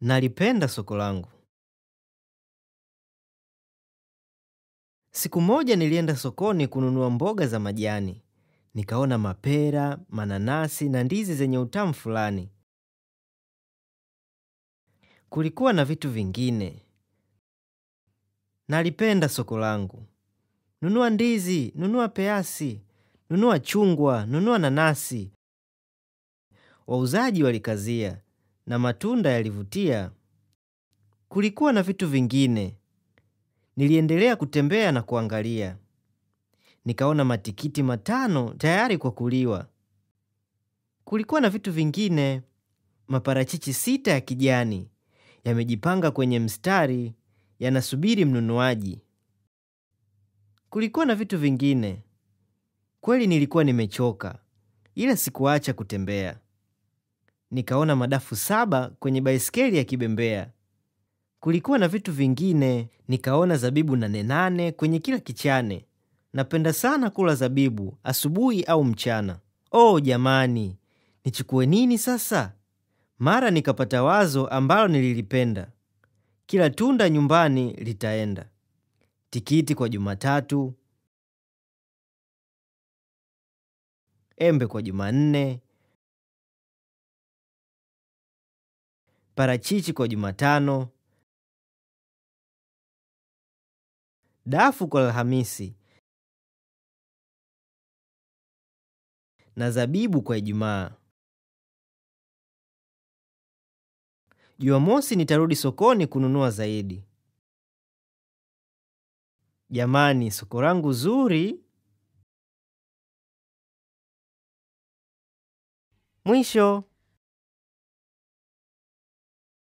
Nalipenda soko langu. Siku moja nilienda sokoni kununua mboga za majani. Nikaona mapera, mananasi na ndizi zenye utamu fulani. Kulikuwa na vitu vingine. Nalipenda soko langu. Nunua ndizi, nunua peasi, nunua chungwa, nunua nanasi. Wauzaji walikazia na matunda yalivutia. Kulikuwa na vitu vingine. Niliendelea kutembea na kuangalia. Nikaona matikiti matano tayari kwa kuliwa. Kulikuwa na vitu vingine. Maparachichi sita ya kijani yamejipanga kwenye mstari, yanasubiri mnunuaji. Kulikuwa na vitu vingine. Kweli nilikuwa nimechoka, ila sikuacha kutembea nikaona madafu saba kwenye baiskeli ya kibembea. Kulikuwa na vitu vingine, nikaona zabibu nane nane kwenye kila kichane. Napenda sana kula zabibu asubuhi au mchana. Oh jamani, nichukue nini sasa? Mara nikapata wazo ambalo nililipenda, kila tunda nyumbani litaenda. Tikiti kwa Jumatatu, embe kwa Jumanne, parachichi kwa Jumatano, dafu kwa Alhamisi na zabibu kwa Ijumaa. Jumamosi nitarudi sokoni kununua zaidi. Jamani, soko langu zuri! Mwisho.